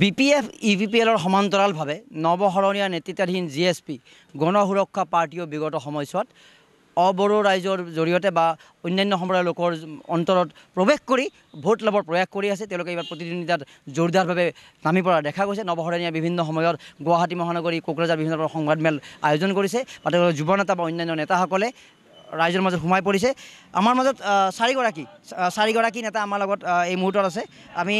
B P F U B P এলৰ সমান্তৰালভাৱে নৱশৰণীয়া নেতৃত্বাধীন জি এছ পি গণ সুৰক্ষা পাৰ্টীয়েও বিগত সময়ছোৱাত অবড়ো ৰাইজৰ জৰিয়তে বা অন্যান্য সম্প্ৰদায়ৰ লোকৰ অন্তৰত প্ৰৱেশ কৰি ভোট ল'বৰ প্ৰয়াস কৰি আছে তেওঁলোকে এইবাৰ প্ৰতিদ্বন্দ্বিতাত জোৰদাৰভাৱে নামি পৰা দেখা গৈছে নৱসৰণীয়া বিভিন্ন সময়ত গুৱাহাটী মহানগৰী কোকৰাঝাৰ বিভিন্ন ধৰণৰ সংবাদমেল আয়োজন কৰিছে বা তেওঁলোকৰ যুৱ নেতা বা অন্যান্য নেতাসকলে ৰাইজৰ মাজত সোমাই পৰিছে আমাৰ মাজত চাৰিগৰাকী চাৰিগৰাকী নেতা আমাৰ লগত এই মুহূৰ্তত আছে আমি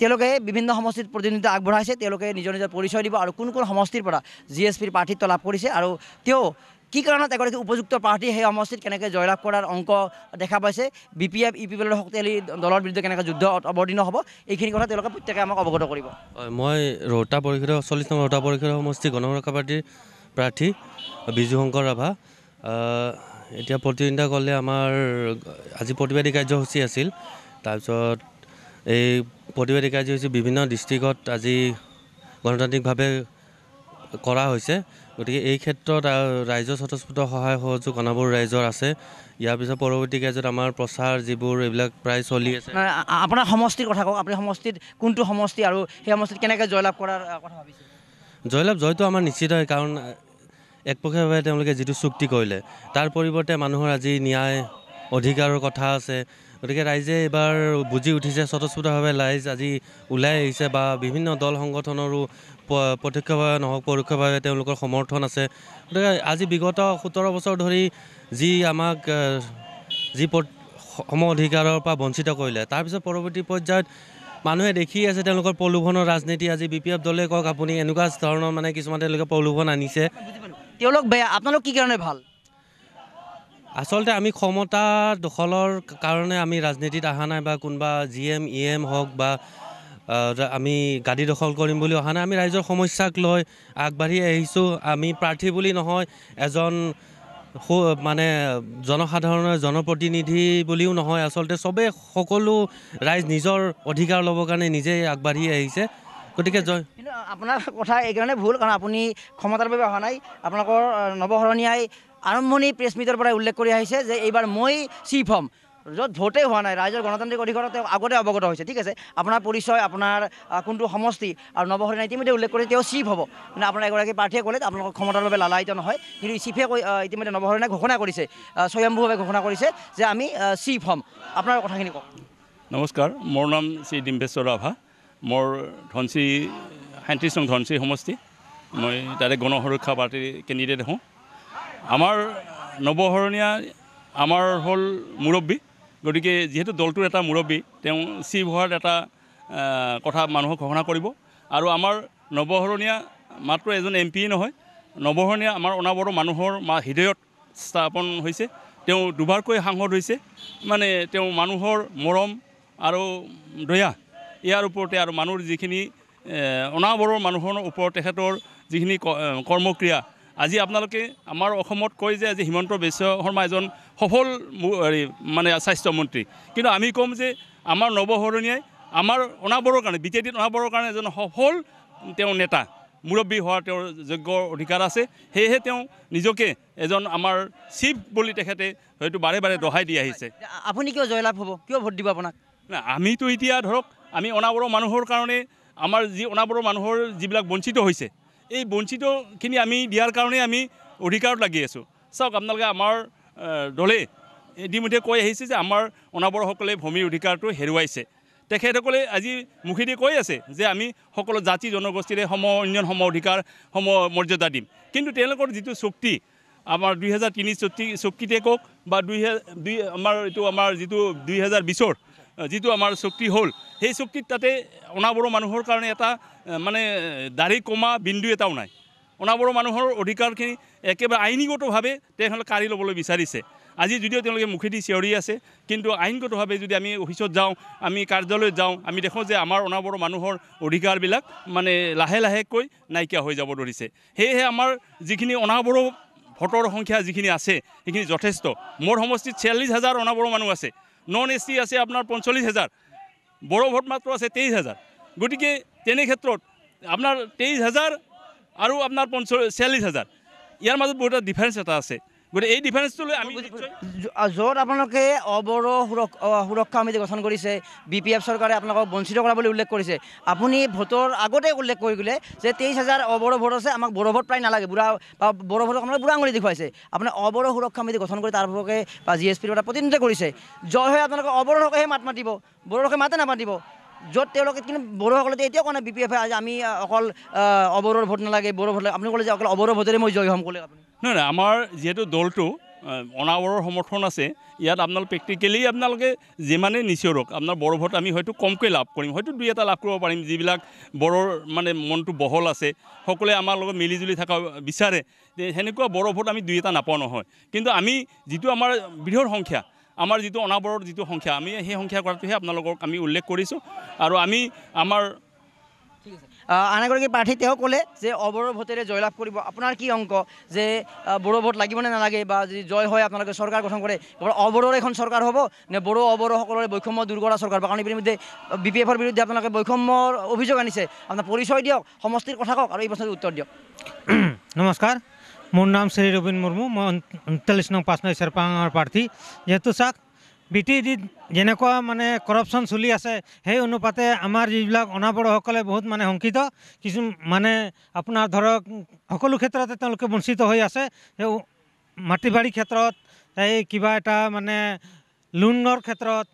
তেওঁলোকে বিভিন্ন সমষ্টিত প্ৰতিনিধিত্ব আগবঢ়াইছে তেওঁলোকে নিজৰ নিজৰ পৰিচয় দিব আৰু কোন কোন সমষ্টিৰ পৰা জি এছ পিৰ প্ৰাৰ্থিত্ব লাভ কৰিছে আৰু তেওঁ কি কাৰণত এগৰাকী উপযুক্ত প্ৰাৰ্থী সেই সমষ্টিত কেনেকৈ জয়লাভ কৰাৰ অংক দেখা পাইছে B P F U P পিলৰ শক্তিশালী দলৰ বিৰুদ্ধে কেনেকৈ যুদ্ধ অৱতীৰ্ণ হ'ব এইখিনি কথা তেওঁলোকে প্ৰত্যেকে আমাক অৱগত কৰিব হয় মই ৰৌতা পৰিষদৰ চল্লিছ নম্বৰ ৰৌতা পৰিষদৰ সমষ্টি গণসুৰক্ষা পাৰ্টীৰ প্ৰাৰ্থী বিজু শংকৰ ৰাভা এতিয়া প্ৰতিদ্বন্দ্বিতা ক'লে আমাৰ আজি প্ৰতিবাদী কাৰ্যসূচী আছিল তাৰপিছত এই প্ৰতিবাদী কাৰ্যসূচী বিভিন্ন ডিষ্ট্ৰিক্টত আজি গণতান্ত্ৰিকভাৱে কৰা হৈছে গতিকে এই ক্ষেত্ৰত ৰাইজৰ স্বতঃস্ফূৰ্ত সহায় সহযোগ অনাবোৰ ৰাইজৰ আছে ইয়াৰ পিছত পৰৱৰ্তী কাৰ্যত আমাৰ প্ৰচাৰ যিবোৰ এইবিলাক প্ৰায় চলি আছে আপোনাৰ সমষ্টিৰ কথা কওক আপুনি সমষ্টিত কোনটো সমষ্টি আৰু সেই সমষ্টিত কেনেকৈ জয়লাভ কৰাৰ কথা ভাবিছে জয়লাভ জয়টো আমাৰ নিশ্চিত হয় কাৰণ একপক্ষীয়ভাৱে তেওঁলোকে যিটো চুক্তি কৰিলে তাৰ পৰিৱৰ্তে মানুহৰ আজি ন্যায় অধিকাৰৰ কথা আছে গতিকে ৰাইজে এইবাৰ বুজি উঠিছে স্বতঃস্ফূৰ্তভাৱে ৰাইজ আজি ওলাই আহিছে বা বিভিন্ন দল সংগঠনৰো প্ৰত্যক্ষভাৱে নহওক পৰোক্ষভাৱে তেওঁলোকৰ সমৰ্থন আছে গতিকে আজি বিগত সোতৰ বছৰ ধৰি যি আমাক যি সম অধিকাৰৰ পৰা বঞ্চিত কৰিলে তাৰপিছত পৰৱৰ্তী পৰ্যায়ত মানুহে দেখি আছে তেওঁলোকৰ প্ৰলোভনৰ ৰাজনীতি আজি বি পি এফ দলে কওক আপুনি এনেকুৱা ধৰণৰ মানে কিছুমান তেওঁলোকে প্ৰলোভন আনিছে তেওঁলোক বেয়া আপোনালোক কি কাৰণে ভাল আচলতে আমি ক্ষমতা দখলৰ কাৰণে আমি ৰাজনীতিত অহা নাই বা কোনোবা জি এম ই এম হওক বা আমি গাড়ী দখল কৰিম বুলি অহা নাই আমি ৰাইজৰ সমস্যাক লৈ আগবাঢ়ি আহিছোঁ আমি প্ৰাৰ্থী বুলি নহয় এজন মানে জনসাধাৰণৰ জনপ্ৰতিনিধি বুলিও নহয় আচলতে চবেই সকলো ৰাইজ নিজৰ অধিকাৰ ল'বৰ কাৰণে নিজেই আগবাঢ়ি আহিছে গতিকে জয় আপোনাৰ কথা এইকাৰণে ভুল কাৰণ আপুনি ক্ষমতাৰ বাবে অহা নাই আপোনালোকৰ নৱশৰণীয়াই আৰম্ভণি প্ৰেছ মিটৰ পৰাই উল্লেখ কৰি আহিছে যে এইবাৰ মই চিফ হ'ম য'ত ভোটেই হোৱা নাই ৰাইজৰ গণতান্ত্ৰিক অধিকাৰত তেওঁ আগতে অৱগত হৈছে ঠিক আছে আপোনাৰ পৰিচয় আপোনাৰ কোনটো সমষ্টি আৰু নৱহৰী নাই ইতিমধ্যে উল্লেখ কৰি তেওঁ চিফ হ'ব মানে আপোনাৰ এগৰাকী প্ৰাৰ্থীয়ে ক'লে আপোনালোকৰ ক্ষমতাৰ বাবে লালায়িত নহয় কিন্তু চিফে কৈ ইতিমধ্যে নৱহৰণাই ঘোষণা কৰিছে স্বয়ম্ভূভাৱে ঘোষণা কৰিছে যে আমি চিফ হ'ম আপোনাৰ কথাখিনি কওক নমস্কাৰ মোৰ নাম শ্ৰী ডিম্বেশ্বৰ ৰাভা মোৰ ধনশ্ৰী সাইত্ৰিছ নং ধনশ্ৰী সমষ্টি মই তাৰে গণসুৰক্ষা পাৰ্টীৰ কেণ্ডিডেট হওঁ আমাৰ নৱহৰণীয়া আমাৰ হ'ল মুৰব্বী গতিকে যিহেতু দলটোৰ এটা মুৰব্বী তেওঁ চিফ হোৱাৰ এটা কথা মানুহক ঘোষণা কৰিব আৰু আমাৰ নৱহৰণীয়া মাত্ৰ এজন এম পিয়ে নহয় নৱহৰণীয়া আমাৰ অনাবৰ মানুহৰ মা হৃদয়ত স্থাপন হৈছে তেওঁ দুবাৰকৈ সাংসদ হৈছে মানে তেওঁ মানুহৰ মৰম আৰু দয়া ইয়াৰ ওপৰতে আৰু মানুহৰ যিখিনি অনাবৰৰ মানুহৰ ওপৰত তেখেতৰ যিখিনি কৰ্মক্ৰিয়া আজি আপোনালোকে আমাৰ অসমত কয় যে আজি হিমন্ত বিশ্ব শৰ্মা এজন সফল হেৰি মানে স্বাস্থ্যমন্ত্ৰী কিন্তু আমি ক'ম যে আমাৰ নৱহৰণীয়াই আমাৰ অনাবৰৰ কাৰণে বি টি এডিত অনাবৰৰ কাৰণে এজন সফল তেওঁ নেতা মুৰব্বী হোৱাৰ তেওঁৰ যোগ্য অধিকাৰ আছে সেয়েহে তেওঁ নিজকে এজন আমাৰ চিফ বুলি তেখেতে হয়তো বাৰে বাৰে দহাই দি আহিছে আপুনি কিয় জয়লাভ হ'ব কিয় ভোট দিব আপোনাক আমিতো এতিয়া ধৰক আমি অনাবৰৰ মানুহৰ কাৰণে আমাৰ যি অনাবৰৰ মানুহৰ যিবিলাক বঞ্চিত হৈছে এই বঞ্চিতখিনি আমি দিয়াৰ কাৰণে আমি অধিকাৰত লাগি আছোঁ চাওক আপোনালোকে আমাৰ দলে ইতিমধ্যে কৈ আহিছে যে আমাৰ অনাবৰসকলে ভূমিৰ অধিকাৰটো হেৰুৱাইছে তেখেতসকলে আজি মুখেদি কৈ আছে যে আমি সকলো জাতি জনগোষ্ঠীৰে সম উন্নয়ন সম অধিকাৰ সম মৰ্যাদা দিম কিন্তু তেওঁলোকৰ যিটো চুক্তি আমাৰ দুই হাজাৰ তিনি চুক্তি চুক্তিতে কওক বা দুই দুই আমাৰ এইটো আমাৰ যিটো দুই হাজাৰ বিছৰ যিটো আমাৰ চুক্তি হ'ল সেই চুক্তিত তাতে অনাবৰ মানুহৰ কাৰণে এটা মানে দাঢ়ি কমা বিন্দু এটাও নাই অনাবৰ মানুহৰ অধিকাৰখিনি একেবাৰে আইনীগতভাৱে তেওঁলোকে কাঢ়ি ল'বলৈ বিচাৰিছে আজি যদিও তেওঁলোকে মুখেদি চিঞৰি আছে কিন্তু আইনগতভাৱে যদি আমি অফিচত যাওঁ আমি কাৰ্যালয়ত যাওঁ আমি দেখোঁ যে আমাৰ অনাবৰ মানুহৰ অধিকাৰবিলাক মানে লাহে লাহেকৈ নাইকিয়া হৈ যাব ধৰিছে সেয়েহে আমাৰ যিখিনি অনাবৰ ভোটৰ সংখ্যা যিখিনি আছে সেইখিনি যথেষ্ট মোৰ সমষ্টিত চিয়াল্লিছ হাজাৰ অনাবৰ মানুহ আছে নন এসি আছে আপনার পঞ্চল্লিশ হাজার বড় ভোট মাত্র আছে তেইশ হাজার গতি ক্ষেত্র আপনার তেইশ হাজার আর আপনার পঞ্চল্লিশ হাজার ইয়ার মাজ বহু ডিফারেন্স এটা আছে গতিকে এই ডিফাৰেঞ্চটো লৈ আমি য'ত আপোনালোকে অবৰ সুৰক্ষা সমিতি গঠন কৰিছে বি পি এফ চৰকাৰে আপোনালোকক বঞ্চিত কৰা বুলি উল্লেখ কৰিছে আপুনি ভোটৰ আগতে উল্লেখ কৰি গ'লে যে তেইছ হাজাৰ অবৰ ভোট আছে আমাক বড়ো ভোট প্ৰায় নালাগে বুঢ়া বা বড়ো ভোটক আপোনালোকে বুঢ়া আঙুলি দেখুৱাইছে আপুনি অবৰ সুৰক্ষা সমিতি গঠন কৰি তাৰ বাবে বা জি এছ পিৰ পৰা প্ৰতিনিধিত্ব কৰিছে জয় হৈ আপোনালোকে অবৰোহকেহে মাত মাতিব বড়োলোকে মাতে নামাতিব য'ত তেওঁলোকে কিন্তু বড়োসকলে এতিয়াও কোৱা নাই বি পি এফে আজি আমি অকল অবৰৰ ভোট নালাগে বড়ো ভোট লাগে আপুনি ক'লে যে অকল অবৰ ভোটেৰে মই জয় হ'ম ক'লে আপুনি নহয় নহয় আমাৰ যিহেতু দলটো অনাবৰৰ সমৰ্থন আছে ইয়াত আপোনালোক প্ৰেক্টিকেলি আপোনালোকে যিমানেই নিচৰক আপোনাৰ বড়ো ভোট আমি হয়তো কমকৈ লাভ কৰিম হয়তো দুই এটা লাভ কৰিব পাৰিম যিবিলাক বড়োৰ মানে মনটো বহল আছে সকলোৱে আমাৰ লগত মিলি জুলি থকা বিচাৰে সেনেকুৱা বড়ো ভোট আমি দুই এটা নাপাওঁ নহয় কিন্তু আমি যিটো আমাৰ বৃহৎ সংখ্যা আমাৰ যিটো অনাবৰৰ যিটো সংখ্যা আমি সেই সংখ্যা কৰাটোহে আপোনালোকক আমি উল্লেখ কৰিছোঁ আৰু আমি আমাৰ আন এগৰাকী প্ৰাৰ্থী তেওঁ ক'লে যে অবৰ ভোটেৰে জয়লাভ কৰিব আপোনাৰ কি অংক যে বড়ো ভোট লাগিব নে নালাগে বা যদি জয় হয় আপোনালোকে চৰকাৰ গঠন কৰে অবৰৰ এখন চৰকাৰ হ'ব নে বড়ো অবৰসকলৰে বৈষম্য দূৰ কৰা চৰকাৰ বা কাৰণ ইতিমধ্যে বি পি এফৰ বিৰুদ্ধে আপোনালোকে বৈষম্যৰ অভিযোগ আনিছে আপোনাৰ পৰিচয় দিয়ক সমষ্টিৰ কথা কওক আৰু এই প্ৰশ্নটোৰ উত্তৰ দিয়ক নমস্কাৰ মোৰ নাম শ্ৰী ৰবীন মুৰ্মু মই ঊনচল্লিছ নং পাঁচ নৈ চেৰপাঙৰ প্ৰাৰ্থী যিহেতু চাওক বিটিডিত যেনেকুৱা মানে কৰপশ্যন চলি আছে সেই অনুপাতে আমাৰ যিবিলাক অনাবৰসকলে বহুত মানে শংকিত কিছু মানে আপোনাৰ ধৰক সকলো ক্ষেত্ৰতে তেওঁলোকে বঞ্চিত হৈ আছে সেই মাটি বাৰী ক্ষেত্ৰত এই কিবা এটা মানে লোনৰ ক্ষেত্ৰত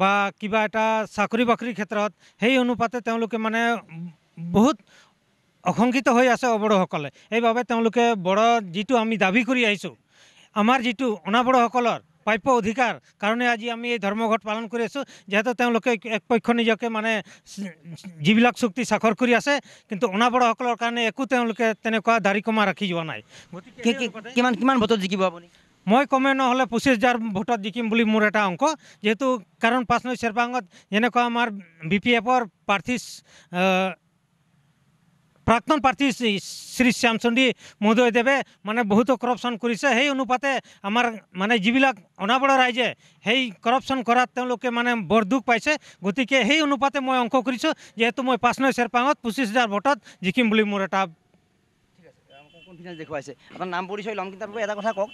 বা কিবা এটা চাকৰি বাকৰিৰ ক্ষেত্ৰত সেই অনুপাতে তেওঁলোকে মানে বহুত অশংকিত হৈ আছে অবড়োসকলে সেইবাবে তেওঁলোকে বড়ো যিটো আমি দাবী কৰি আহিছোঁ আমাৰ যিটো অনাবৰসকলৰ প্ৰাপ্য অধিকাৰ কাৰণে আজি আমি এই ধৰ্মঘট পালন কৰি আছোঁ যিহেতু তেওঁলোকে এক পক্ষ নিজকে মানে যিবিলাক চুক্তি স্বাক্ষৰ কৰি আছে কিন্তু অনাবৰসকলৰ কাৰণে একো তেওঁলোকে তেনেকুৱা দাৰি কমা ৰাখি যোৱা নাই কিমান কিমান ভোটত জিকিব আপুনি মই কমে নহ'লে পঁচিছ হাজাৰ ভোটত জিকিম বুলি মোৰ এটা অংক যিহেতু কাৰণ পাঁচ নৈ চেৰপাঙত যেনেকুৱা আমাৰ বি পি এফৰ প্ৰাৰ্থী প্ৰাক্তন প্ৰাৰ্থী শ্ৰী শ্যামচন্দী মহোদয়দেৱে মানে বহুতো কৰপশ্যন কৰিছে সেই অনুপাতে আমাৰ মানে যিবিলাক অনাবৰ ৰাইজে সেই কৰপশ্যন কৰাত তেওঁলোকে মানে বৰ দুখ পাইছে গতিকে সেই অনুপাতে মই অংশ কৰিছোঁ যিহেতু মই পাঁচ নৈ চেৰপাঙত পঁচিছ হাজাৰ ভোটত জিকিম বুলি মোৰ এটা দেখুৱাইছে আপোনাৰ নাম পৰিচয় ল'ম কিন্তু এটা কথা কওক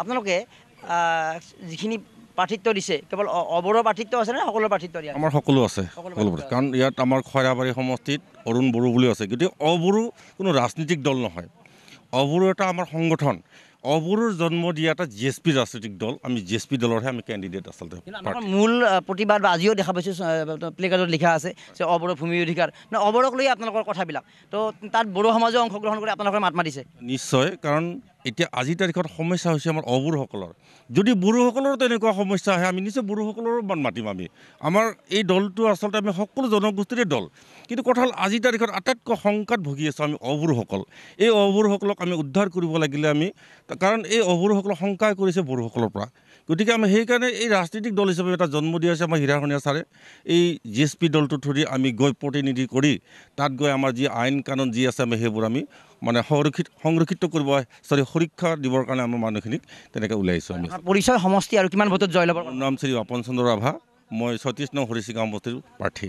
আপোনালোকে যিখিনি পাৰ্থিত্ব দিছে কেৱল অবড়ো পাৰ্থিত্ব নে সকলোৰ পাৰ্থিত্ব দিয়া আমাৰ সকলো আছে সকলো কাৰণ ইয়াত আমাৰ খৰাবাৰী সমষ্টিত অৰুণ বড়ো বুলি আছে গতিকে অবৰু কোনো ৰাজনৈতিক দল নহয় অবৰু এটা আমাৰ সংগঠন অবৰুৰ জন্ম দিয়া এটা জি এছ পি ৰাজনৈতিক দল আমি জি এছ পি দলৰহে আমি কেণ্ডিডেট আচলতে মূল প্ৰতিবাদ বা আজিও দেখা পাইছোঁ প্লেকাৰ্ডত লিখা আছে যে অবৰ ভূমি অধিকাৰ ন অবড়োক লৈ আপোনালোকৰ কথাবিলাক তো তাত বড়ো সমাজেও অংশগ্ৰহণ কৰি আপোনালোকে মাত মাতিছে নিশ্চয় কাৰণ এতিয়া আজিৰ তাৰিখত সমস্যা হৈছে আমাৰ অবুৰসকলৰ যদি বড়োসকলৰো তেনেকুৱা সমস্যা আহে আমি নিশ্চয় বড়োসকলৰো মান মাতিম আমি আমাৰ এই দলটো আচলতে আমি সকলো জনগোষ্ঠীৰে দল কিন্তু কথা হ'ল আজিৰ তাৰিখত আটাইতকৈ শংকাত ভুগি আছোঁ আমি অবুৰসকল এই অবুৰসকলক আমি উদ্ধাৰ কৰিব লাগিলে আমি কাৰণ এই অবুৰসকলক শংকাই কৰিছে বড়োসকলৰ পৰা গতিকে আমি সেইকাৰণে এই ৰাজনৈতিক দল হিচাপে এটা জন্ম দিয়া হৈছে আমাৰ হীৰাখনীয়া ছাৰে এই জি এছ পি দলটো ধৰি আমি গৈ প্ৰতিনিধি কৰি তাত গৈ আমাৰ যি আইন কানুন যি আছে আমি সেইবোৰ আমি মানে সংৰক্ষিত সংৰক্ষিত কৰিব চৰি সুৰক্ষা দিবৰ কাৰণে আমাৰ মানুহখিনিক তেনেকৈ ওলাই ওলাইছোঁ আমি পৰিচয় সমষ্টি আৰু কিমান ভোটত জয় ল'ব নাম শ্ৰী আপন চন্দ্ৰ ৰাভা মই ছয়ত্ৰিছ নং হৰিচি গাঁও সমষ্টিৰ প্ৰাৰ্থী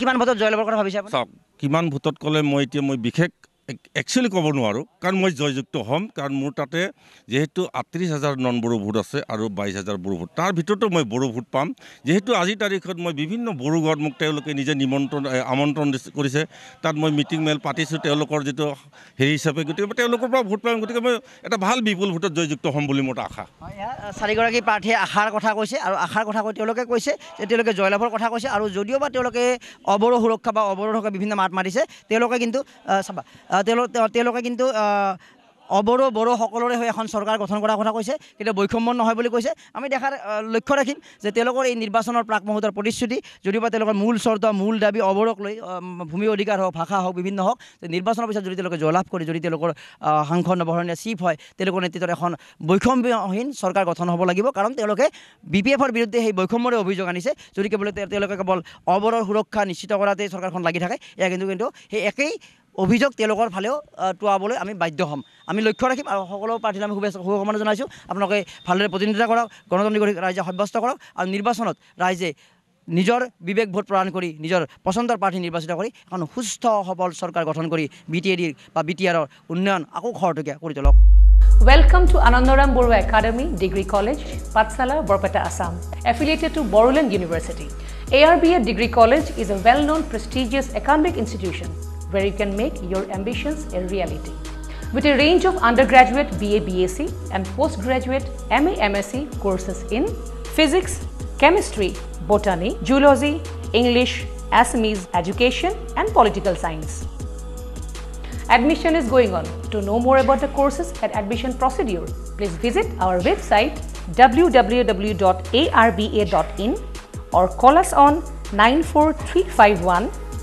কিমান ভোটত জয় ল'বৰ কথা ভাবিছে চাওক কিমান ভোটত ক'লে মই এতিয়া মই বিশেষ একচুৱেলি ক'ব নোৱাৰোঁ কাৰণ মই জয়যুক্ত হ'ম কাৰণ মোৰ তাতে যিহেতু আঠত্ৰিছ হাজাৰ নন বড়ো ভোট আছে আৰু বাইছ হাজাৰ বড়ো ভোট তাৰ ভিতৰতো মই বড়ো ভোট পাম যিহেতু আজিৰ তাৰিখত মই বিভিন্ন বড়ো ঘৰত মোক তেওঁলোকে নিজে নিমন্ত্ৰণ আমন্ত্ৰণ কৰিছে তাত মই মিটিং মেল পাতিছোঁ তেওঁলোকৰ যিটো হেৰি হিচাপে গতিকে মই তেওঁলোকৰ পৰা ভোট পাম গতিকে মই এটা ভাল বিপুল ভোটত জয়যুক্ত হ'ম বুলি মোৰ আশা চাৰিগৰাকী প্ৰাৰ্থীয়ে আশাৰ কথা কৈছে আৰু আশাৰ কথা কৈ তেওঁলোকে কৈছে যে তেওঁলোকে জয়লাভৰ কথা কৈছে আৰু যদিও বা তেওঁলোকে অৱৰোধ সুৰক্ষা বা অৱৰোধ বিভিন্ন মাত মাতিছে তেওঁলোকে কিন্তু চাবা তেওঁলোকে কিন্তু অবড়ো বড়োসকলৰে হৈ এখন চৰকাৰ গঠন কৰাৰ কথা কৈছে কিন্তু বৈষম্য নহয় বুলি কৈছে আমি দেখাৰ লক্ষ্য ৰাখিম যে তেওঁলোকৰ এই নিৰ্বাচনৰ প্ৰাক মুহূৰ্তৰ প্ৰতিশ্ৰুতি যদি বা তেওঁলোকৰ মূল চৰ্ত মূল দাবী অৱৰক লৈ ভূমি অধিকাৰ হওক ভাষা হওক বিভিন্ন হওক নিৰ্বাচনৰ পিছত যদি তেওঁলোকে জয়লাভ কৰে যদি তেওঁলোকৰ সাংসদ নৱহৰণীয় চিফ হয় তেওঁলোকৰ নেতৃত্বত এখন বৈষম্যহীন চৰকাৰ গঠন হ'ব লাগিব কাৰণ তেওঁলোকে বি পি এফৰ বিৰুদ্ধে সেই বৈষম্যৰে অভিযোগ আনিছে যদি কেৱল তেওঁলোকে কেৱল অৱৰৰ সুৰক্ষা নিশ্চিত কৰাতেই চৰকাৰখন লাগি থাকে এয়া কিন্তু কিন্তু সেই একেই অভিযোগ তেওঁলোকৰ ফালেও তোৱাবলৈ আমি বাধ্য হ'ম আমি লক্ষ্য ৰাখিম আৰু সকলো প্ৰাৰ্থীলৈ আমি শুভেচ্ছা শুভকামনা জনাইছোঁ আপোনালোকে ভালদৰে প্ৰতিনিধিত্ব কৰক গণতান্ত্ৰিক গঢ়ি ৰাইজে সাব্যস্ত কৰক আৰু নিৰ্বাচনত ৰাইজে নিজৰ বিবেক ভোট প্ৰদান কৰি নিজৰ পচন্দৰ প্ৰাৰ্থী নিৰ্বাচিত কৰি এখন সুস্থ সবল চৰকাৰ গঠন কৰি বি টি এ ডি বা বি টি আৰৰ উন্নয়ন আকৌ খৰতকীয়া কৰি তোলক welcome to Anandaram Barua academy degree college Pathsala Barpeta Assam affiliated to Bodoland university A R B A degree college is a well known prestigious academic institution where you can make your ambitions a reality. With a range of undergraduate BA B.A.C. and postgraduate MA MSc courses in Physics, Chemistry, Botany, geology, English, Assamese, Education and Political Science. Admission is going on. To know more about the courses and admission procedure, please visit our website www.arba.in or call us on 94351